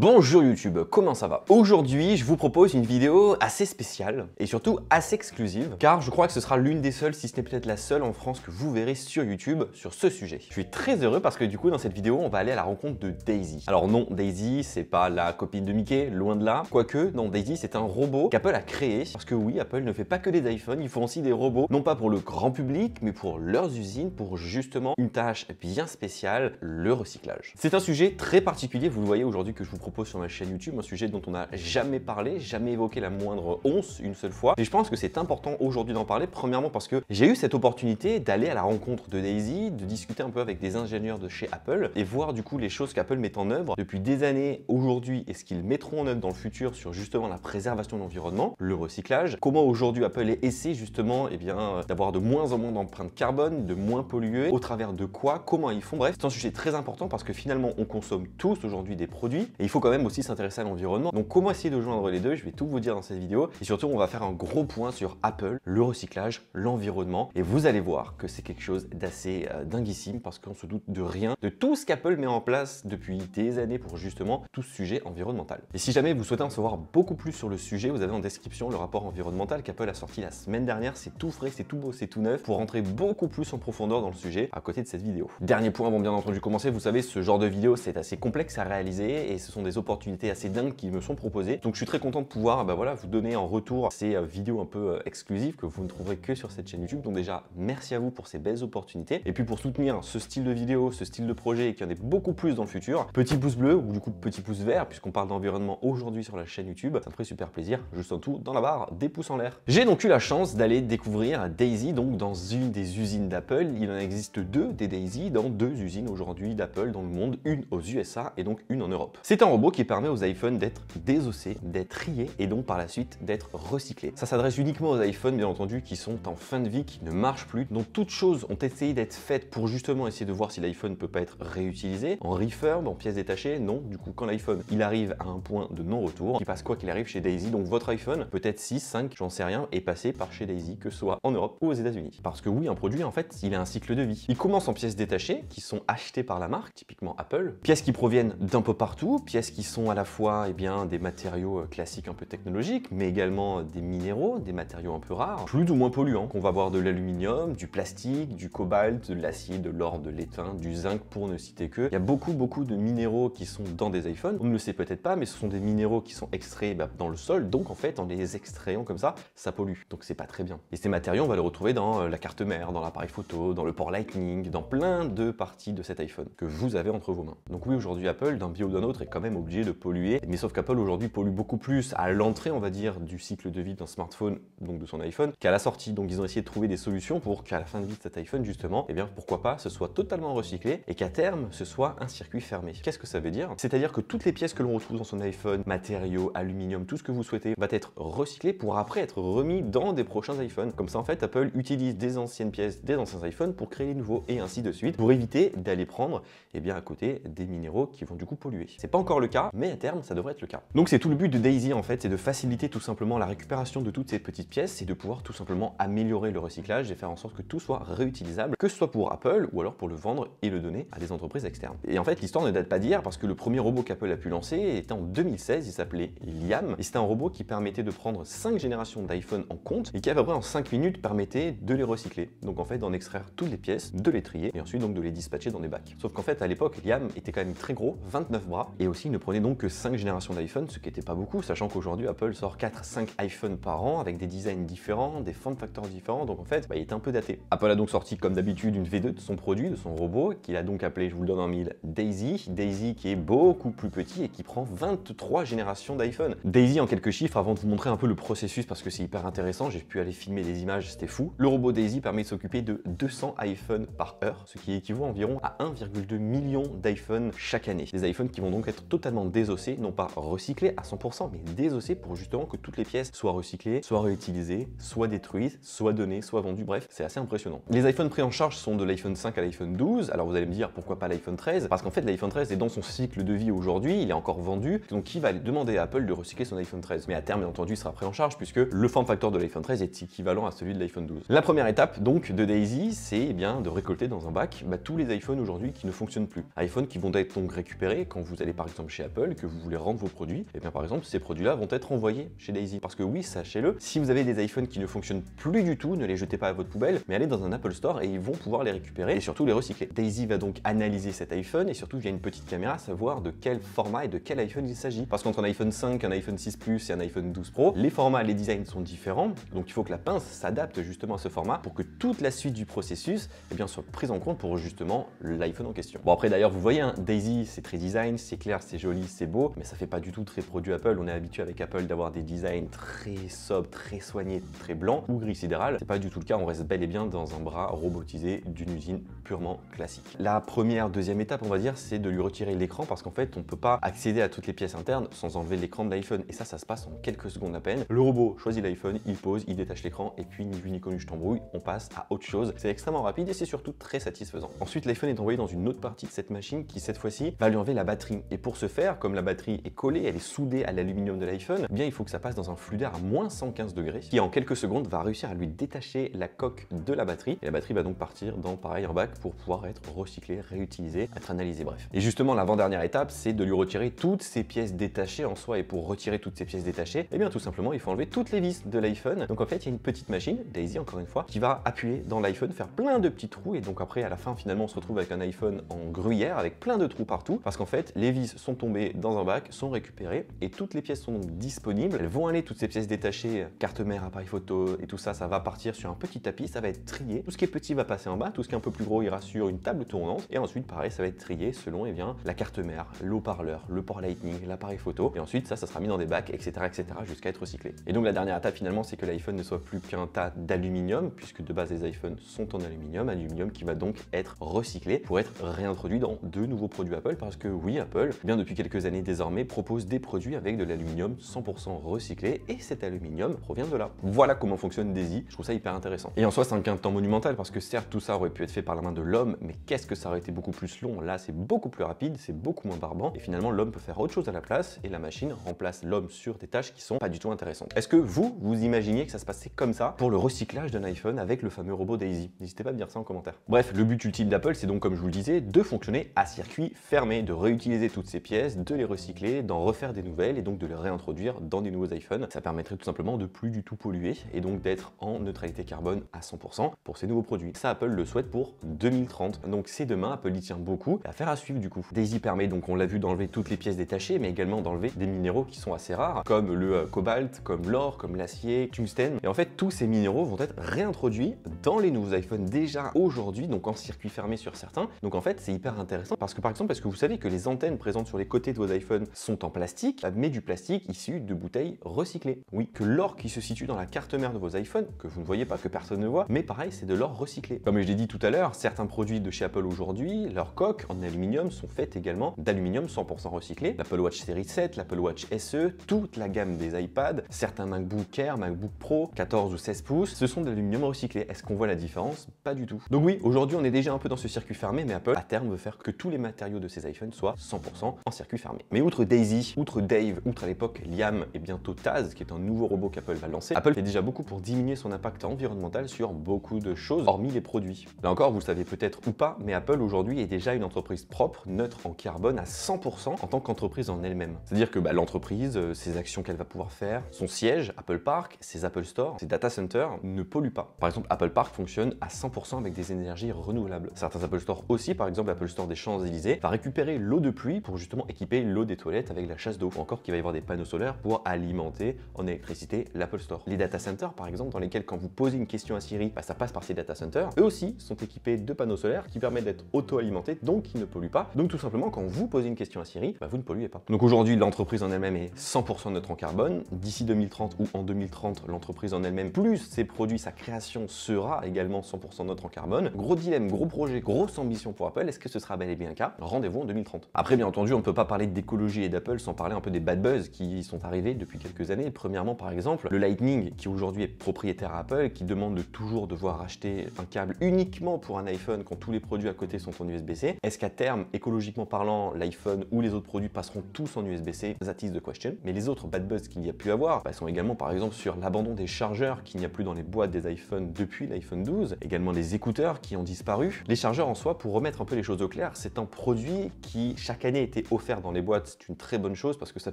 Bonjour YouTube, comment ça va Aujourd'hui, je vous propose une vidéo assez spéciale et surtout assez exclusive car je crois que ce sera l'une des seules, si ce n'est peut-être la seule en France que vous verrez sur YouTube sur ce sujet. Je suis très heureux parce que du coup, dans cette vidéo, on va aller à la rencontre de Daisy. Alors non, Daisy, c'est pas la copine de Mickey, loin de là. Quoique, non, Daisy, c'est un robot qu'Apple a créé parce que oui, Apple ne fait pas que des iPhones, ils font aussi des robots, non pas pour le grand public, mais pour leurs usines, pour justement une tâche bien spéciale, le recyclage. C'est un sujet très particulier, vous le voyez aujourd'hui que je vous propose sur ma chaîne YouTube, un sujet dont on n'a jamais parlé, jamais évoqué la moindre once une seule fois. Et je pense que c'est important aujourd'hui d'en parler, premièrement parce que j'ai eu cette opportunité d'aller à la rencontre de Daisy, de discuter un peu avec des ingénieurs de chez Apple et voir du coup les choses qu'Apple met en œuvre depuis des années aujourd'hui et ce qu'ils mettront en œuvre dans le futur sur justement la préservation de l'environnement, le recyclage, comment aujourd'hui Apple essaie justement et eh bien euh, d'avoir de moins en moins d'empreintes carbone, de moins polluer, au travers de quoi, comment ils font. Bref, c'est un sujet très important parce que finalement on consomme tous aujourd'hui des produits et il faut quand même aussi s'intéresser à l'environnement. Donc comment essayer de joindre les deux Je vais tout vous dire dans cette vidéo. Et surtout, on va faire un gros point sur Apple, le recyclage, l'environnement. Et vous allez voir que c'est quelque chose d'assez euh, dinguissime parce qu'on se doute de rien, de tout ce qu'Apple met en place depuis des années pour justement tout ce sujet environnemental. Et si jamais vous souhaitez en savoir beaucoup plus sur le sujet, vous avez en description le rapport environnemental qu'Apple a sorti la semaine dernière. C'est tout frais, c'est tout beau, c'est tout neuf pour rentrer beaucoup plus en profondeur dans le sujet à côté de cette vidéo. Dernier point avant bien entendu commencer, vous savez, ce genre de vidéo c'est assez complexe à réaliser et ce sont des des opportunités assez dingues qui me sont proposées. Donc je suis très content de pouvoir bah voilà, vous donner en retour ces euh, vidéos un peu euh, exclusives que vous ne trouverez que sur cette chaîne YouTube. Donc déjà, merci à vous pour ces belles opportunités. Et puis pour soutenir ce style de vidéo, ce style de projet qui en est beaucoup plus dans le futur, petit pouce bleu ou du coup petit pouce vert puisqu'on parle d'environnement aujourd'hui sur la chaîne YouTube. Ça me ferait super plaisir. Juste en tout, dans la barre, des pouces en l'air. J'ai donc eu la chance d'aller découvrir Daisy donc dans une des usines d'Apple. Il en existe deux des Daisy dans deux usines aujourd'hui d'Apple dans le monde, une aux USA et donc une en Europe. c'est en qui permet aux iPhones d'être désossés, d'être triés et donc par la suite d'être recyclés. Ça s'adresse uniquement aux iPhones bien entendu qui sont en fin de vie, qui ne marchent plus, Donc toutes choses ont essayé d'être faites pour justement essayer de voir si l'iPhone peut pas être réutilisé, en refurb, en pièces détachées, non, du coup quand l'iPhone il arrive à un point de non-retour, il passe quoi qu'il arrive chez Daisy, donc votre iPhone, peut-être 6, 5, j'en sais rien, est passé par chez Daisy, que ce soit en Europe ou aux états unis Parce que oui, un produit en fait, il a un cycle de vie. Il commence en pièces détachées qui sont achetées par la marque, typiquement Apple, pièces qui proviennent d'un peu partout, pièces qui sont à la fois eh bien, des matériaux euh, classiques un peu technologiques, mais également euh, des minéraux, des matériaux un peu rares, plus ou moins polluants, qu'on va voir de l'aluminium, du plastique, du cobalt, de l'acier, de l'or, de l'étain, du zinc, pour ne citer que. Il y a beaucoup, beaucoup de minéraux qui sont dans des iPhones. On ne le sait peut-être pas, mais ce sont des minéraux qui sont extraits bah, dans le sol, donc en fait, en les extrayant comme ça, ça pollue. Donc c'est pas très bien. Et ces matériaux, on va les retrouver dans euh, la carte mère, dans l'appareil photo, dans le port Lightning, dans plein de parties de cet iPhone que vous avez entre vos mains. Donc oui, aujourd'hui, Apple, d'un bio ou d'un autre, est quand même obligé de polluer. Mais sauf qu'Apple aujourd'hui pollue beaucoup plus à l'entrée, on va dire, du cycle de vie d'un smartphone, donc de son iPhone, qu'à la sortie. Donc ils ont essayé de trouver des solutions pour qu'à la fin de vie de cet iPhone, justement, et eh bien pourquoi pas, ce soit totalement recyclé et qu'à terme, ce soit un circuit fermé. Qu'est-ce que ça veut dire C'est-à-dire que toutes les pièces que l'on retrouve dans son iPhone, matériaux, aluminium, tout ce que vous souhaitez, va être recyclé pour après être remis dans des prochains iPhones. Comme ça, en fait, Apple utilise des anciennes pièces des anciens iPhones pour créer les nouveaux et ainsi de suite pour éviter d'aller prendre et eh bien, à côté des minéraux qui vont du coup polluer. C'est pas encore le cas, mais à terme, ça devrait être le cas. Donc c'est tout le but de Daisy en fait, c'est de faciliter tout simplement la récupération de toutes ces petites pièces et de pouvoir tout simplement améliorer le recyclage et faire en sorte que tout soit réutilisable, que ce soit pour Apple ou alors pour le vendre et le donner à des entreprises externes. Et en fait, l'histoire ne date pas d'hier parce que le premier robot qu'Apple a pu lancer était en 2016, il s'appelait Liam, et c'était un robot qui permettait de prendre 5 générations d'iPhone en compte et qui à peu près en 5 minutes permettait de les recycler. Donc en fait, d'en extraire toutes les pièces, de les trier et ensuite donc de les dispatcher dans des bacs. Sauf qu'en fait, à l'époque, Liam était quand même très gros, 29 bras et aussi ne prenait donc que 5 générations d'iPhone, ce qui n'était pas beaucoup, sachant qu'aujourd'hui Apple sort 4-5 iPhone par an avec des designs différents, des form factors différents, donc en fait bah, il était un peu daté. Apple a donc sorti comme d'habitude une V2 de son produit, de son robot, qu'il a donc appelé, je vous le donne en mille, Daisy. Daisy qui est beaucoup plus petit et qui prend 23 générations d'iPhone. Daisy en quelques chiffres avant de vous montrer un peu le processus parce que c'est hyper intéressant, j'ai pu aller filmer des images, c'était fou. Le robot Daisy permet de s'occuper de 200 iPhone par heure, ce qui équivaut environ à 1,2 million d'iPhone chaque année. Des iPhones qui vont donc être totalement totalement désossé, non pas recyclé à 100%, mais désossé pour justement que toutes les pièces soient recyclées, soient réutilisées, soient détruites, soient données, soient vendues, bref, c'est assez impressionnant. Les iPhones pris en charge sont de l'iPhone 5 à l'iPhone 12, alors vous allez me dire pourquoi pas l'iPhone 13, parce qu'en fait l'iPhone 13 est dans son cycle de vie aujourd'hui, il est encore vendu, donc qui va demander à Apple de recycler son iPhone 13 Mais à terme, bien entendu, il sera pris en charge puisque le form factor de l'iPhone 13 est équivalent à celui de l'iPhone 12. La première étape donc de Daisy, c'est eh bien de récolter dans un bac bah, tous les iPhones aujourd'hui qui ne fonctionnent plus. iPhones qui vont être donc récupérés quand vous allez par exemple chez Apple, que vous voulez rendre vos produits, et eh bien par exemple, ces produits-là vont être envoyés chez Daisy. Parce que oui, sachez-le, si vous avez des iPhones qui ne fonctionnent plus du tout, ne les jetez pas à votre poubelle, mais allez dans un Apple Store et ils vont pouvoir les récupérer et surtout les recycler. Daisy va donc analyser cet iPhone et surtout via une petite caméra savoir de quel format et de quel iPhone il s'agit. Parce qu'entre un iPhone 5, un iPhone 6 Plus et un iPhone 12 Pro, les formats, les designs sont différents, donc il faut que la pince s'adapte justement à ce format pour que toute la suite du processus et eh bien, soit prise en compte pour justement l'iPhone en question. Bon après d'ailleurs vous voyez, hein, Daisy c'est très design, c'est clair, c'est joli, c'est beau, mais ça fait pas du tout très produit Apple. On est habitué avec Apple d'avoir des designs très sobres, très soignés, très blancs ou gris sidéral. C'est pas du tout le cas, on reste bel et bien dans un bras robotisé d'une usine purement classique. La première, deuxième étape, on va dire, c'est de lui retirer l'écran parce qu'en fait, on peut pas accéder à toutes les pièces internes sans enlever l'écran de l'iPhone. Et ça, ça se passe en quelques secondes à peine. Le robot choisit l'iPhone, il pose, il détache l'écran et puis ni vu ni connu, je t'embrouille, on passe à autre chose. C'est extrêmement rapide et c'est surtout très satisfaisant. Ensuite, l'iPhone est envoyé dans une autre partie de cette machine qui, cette fois-ci, va lui enlever la batterie. Et pour ce faire, comme la batterie est collée, elle est soudée à l'aluminium de l'iPhone, eh bien il faut que ça passe dans un flux d'air à moins 115 degrés, qui en quelques secondes va réussir à lui détacher la coque de la batterie. Et la batterie va donc partir dans pareil bac pour pouvoir être recyclée, réutilisée, être analysée, bref. Et justement, l'avant-dernière étape, c'est de lui retirer toutes ces pièces détachées en soi. Et pour retirer toutes ces pièces détachées, eh bien tout simplement, il faut enlever toutes les vis de l'iPhone. Donc en fait, il y a une petite machine, Daisy encore une fois, qui va appuyer dans l'iPhone, faire plein de petits trous. Et donc après, à la fin, finalement, on se retrouve avec un iPhone en gruyère, avec plein de trous partout, parce qu'en fait, les vis sont tomber dans un bac sont récupérés et toutes les pièces sont donc disponibles. Elles vont aller, toutes ces pièces détachées, carte mère, appareil photo et tout ça, ça va partir sur un petit tapis, ça va être trié. Tout ce qui est petit va passer en bas, tout ce qui est un peu plus gros ira sur une table tournante et ensuite pareil, ça va être trié selon et eh bien, la carte mère, l'eau-parleur, le port lightning, l'appareil photo et ensuite ça, ça sera mis dans des bacs, etc. etc. jusqu'à être recyclé. Et donc la dernière étape finalement, c'est que l'iPhone ne soit plus qu'un tas d'aluminium puisque de base les iPhones sont en aluminium, aluminium qui va donc être recyclé pour être réintroduit dans de nouveaux produits Apple parce que oui, Apple, bien depuis quelques années désormais, propose des produits avec de l'aluminium 100% recyclé et cet aluminium provient de là. Voilà comment fonctionne Daisy, je trouve ça hyper intéressant. Et en soi, c'est un quintet monumental parce que certes, tout ça aurait pu être fait par la main de l'homme, mais qu'est-ce que ça aurait été beaucoup plus long Là, c'est beaucoup plus rapide, c'est beaucoup moins barbant et finalement, l'homme peut faire autre chose à la place et la machine remplace l'homme sur des tâches qui sont pas du tout intéressantes. Est-ce que vous, vous imaginez que ça se passait comme ça pour le recyclage d'un iPhone avec le fameux robot Daisy N'hésitez pas à me dire ça en commentaire. Bref, le but ultime d'Apple, c'est donc, comme je vous le disais, de fonctionner à circuit fermé, de réutiliser toutes ces de les recycler, d'en refaire des nouvelles et donc de les réintroduire dans des nouveaux iPhones. Ça permettrait tout simplement de plus du tout polluer et donc d'être en neutralité carbone à 100% pour ces nouveaux produits. Ça, Apple le souhaite pour 2030. Donc c'est demain, Apple y tient beaucoup. Affaire à suivre du coup. Daisy permet donc, on l'a vu, d'enlever toutes les pièces détachées, mais également d'enlever des minéraux qui sont assez rares, comme le euh, cobalt, comme l'or, comme l'acier, tungstène. Et en fait, tous ces minéraux vont être réintroduits dans les nouveaux iPhones déjà aujourd'hui, donc en circuit fermé sur certains. Donc en fait, c'est hyper intéressant parce que par exemple, parce que vous savez que les antennes présentes sur les côtés de vos iPhones sont en plastique, mais du plastique issu de bouteilles recyclées. Oui, que l'or qui se situe dans la carte mère de vos iPhones, que vous ne voyez pas, que personne ne voit, mais pareil, c'est de l'or recyclé. Comme je l'ai dit tout à l'heure, certains produits de chez Apple aujourd'hui, leurs coques en aluminium sont faites également d'aluminium 100% recyclé. L'Apple Watch Series 7, l'Apple Watch SE, toute la gamme des iPads, certains MacBook Air, MacBook Pro, 14 ou 16 pouces, ce sont de l'aluminium recyclé. Est-ce qu'on voit la différence Pas du tout. Donc oui, aujourd'hui, on est déjà un peu dans ce circuit fermé, mais Apple, à terme, veut faire que tous les matériaux de ses iPhones soient 100% circuit fermé. Mais outre Daisy, outre Dave, outre à l'époque Liam et bientôt Taz, qui est un nouveau robot qu'Apple va lancer, Apple fait déjà beaucoup pour diminuer son impact environnemental sur beaucoup de choses, hormis les produits. Là encore, vous le savez peut-être ou pas, mais Apple aujourd'hui est déjà une entreprise propre, neutre en carbone à 100% en tant qu'entreprise en elle-même. C'est-à-dire que bah, l'entreprise, euh, ses actions qu'elle va pouvoir faire, son siège, Apple Park, ses Apple Store, ses data centers ne polluent pas. Par exemple, Apple Park fonctionne à 100% avec des énergies renouvelables. Certains Apple Store aussi, par exemple Apple Store des Champs-Élysées, va récupérer l'eau de pluie pour justement équiper l'eau des toilettes avec la chasse d'eau, ou encore qu'il va y avoir des panneaux solaires pour alimenter en électricité l'Apple Store. Les data centers, par exemple, dans lesquels quand vous posez une question à Siri, bah, ça passe par ces data centers, eux aussi sont équipés de panneaux solaires qui permettent d'être auto-alimentés, donc qui ne polluent pas. Donc tout simplement, quand vous posez une question à Siri, bah, vous ne polluez pas. Donc aujourd'hui, l'entreprise en elle-même est 100% neutre en carbone. D'ici 2030 ou en 2030, l'entreprise en elle-même, plus ses produits, sa création sera également 100% neutre en carbone. Gros dilemme, gros projet, grosse ambition pour Apple. Est-ce que ce sera bel et bien le cas Rendez-vous en 2030. Après, bien entendu, on peut on peut pas parler d'écologie et d'Apple sans parler un peu des bad buzz qui sont arrivés depuis quelques années. Premièrement, par exemple, le Lightning, qui aujourd'hui est propriétaire à Apple, qui demande de toujours devoir acheter un câble uniquement pour un iPhone quand tous les produits à côté sont en USB-C. Est-ce qu'à terme, écologiquement parlant, l'iPhone ou les autres produits passeront tous en USB-C That is the question. Mais les autres bad buzz qu'il y a pu avoir bah, sont également, par exemple, sur l'abandon des chargeurs qu'il n'y a plus dans les boîtes des iPhones depuis l'iPhone 12, également les écouteurs qui ont disparu. Les chargeurs en soi, pour remettre un peu les choses au clair, c'est un produit qui chaque année était offert faire dans les boîtes, c'est une très bonne chose parce que ça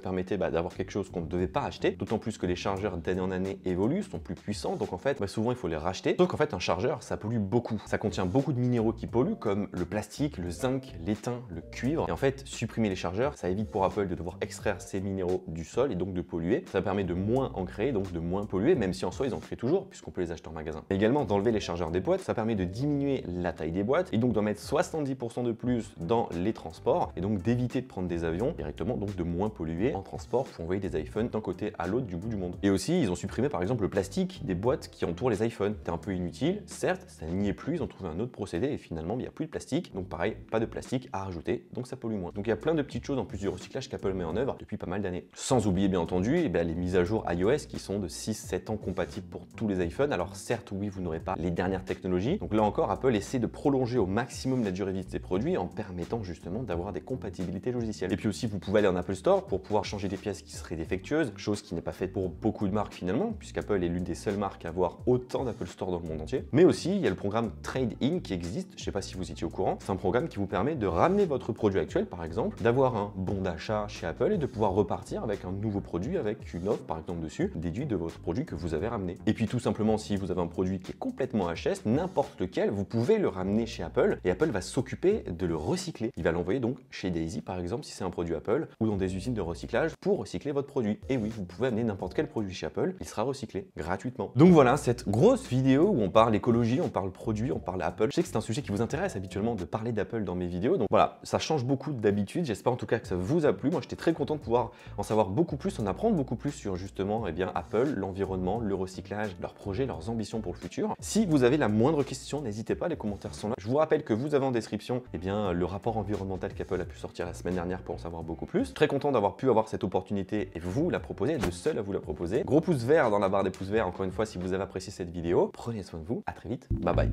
permettait bah, d'avoir quelque chose qu'on ne devait pas acheter. D'autant plus que les chargeurs d'année en année évoluent, sont plus puissants. Donc en fait, bah, souvent, il faut les racheter. donc en fait, un chargeur, ça pollue beaucoup. Ça contient beaucoup de minéraux qui polluent comme le plastique, le zinc, l'étain, le cuivre. Et en fait, supprimer les chargeurs, ça évite pour Apple de devoir extraire ces minéraux du sol et donc de polluer. Ça permet de moins en créer, donc de moins polluer, même si en soi, ils en créent toujours puisqu'on peut les acheter en magasin. Mais également, d'enlever les chargeurs des boîtes, ça permet de diminuer la taille des boîtes et donc d'en mettre 70% de plus dans les transports et donc d'éviter de des avions directement, donc de moins polluer en transport pour envoyer des iPhones d'un côté à l'autre du bout du monde. Et aussi, ils ont supprimé par exemple le plastique des boîtes qui entourent les iPhones. C'était un peu inutile, certes, ça n'y est plus, ils ont trouvé un autre procédé et finalement, il n'y a plus de plastique. Donc pareil, pas de plastique à rajouter, donc ça pollue moins. Donc il y a plein de petites choses en plus du recyclage qu'Apple met en œuvre depuis pas mal d'années. Sans oublier bien entendu eh les mises à jour iOS qui sont de 6-7 ans compatibles pour tous les iPhones. Alors certes, oui, vous n'aurez pas les dernières technologies. Donc là encore, Apple essaie de prolonger au maximum la durée de vie de ses produits en permettant justement d'avoir des compatibilités logiciels. Et puis aussi, vous pouvez aller en Apple Store pour pouvoir changer des pièces qui seraient défectueuses, chose qui n'est pas faite pour beaucoup de marques finalement, puisqu'Apple est l'une des seules marques à avoir autant d'Apple Store dans le monde entier. Mais aussi, il y a le programme Trade In qui existe, je ne sais pas si vous étiez au courant, c'est un programme qui vous permet de ramener votre produit actuel par exemple, d'avoir un bon d'achat chez Apple et de pouvoir repartir avec un nouveau produit, avec une offre par exemple dessus, déduite de votre produit que vous avez ramené. Et puis tout simplement, si vous avez un produit qui est complètement HS, n'importe lequel, vous pouvez le ramener chez Apple et Apple va s'occuper de le recycler. Il va l'envoyer donc chez Daisy par exemple exemple si c'est un produit Apple, ou dans des usines de recyclage pour recycler votre produit. Et oui, vous pouvez amener n'importe quel produit chez Apple, il sera recyclé gratuitement. Donc voilà, cette grosse vidéo où on parle écologie, on parle produit, on parle Apple. Je sais que c'est un sujet qui vous intéresse habituellement de parler d'Apple dans mes vidéos, donc voilà, ça change beaucoup d'habitude. J'espère en tout cas que ça vous a plu. Moi, j'étais très content de pouvoir en savoir beaucoup plus, en apprendre beaucoup plus sur justement et eh bien, Apple, l'environnement, le recyclage, leurs projets, leurs ambitions pour le futur. Si vous avez la moindre question, n'hésitez pas, les commentaires sont là. Je vous rappelle que vous avez en description et eh bien, le rapport environnemental qu'Apple a pu sortir la semaine dernière pour en savoir beaucoup plus. Très content d'avoir pu avoir cette opportunité et vous la proposer, de le seul à vous la proposer. Gros pouce vert dans la barre des pouces verts, encore une fois, si vous avez apprécié cette vidéo. Prenez soin de vous, à très vite, bye bye.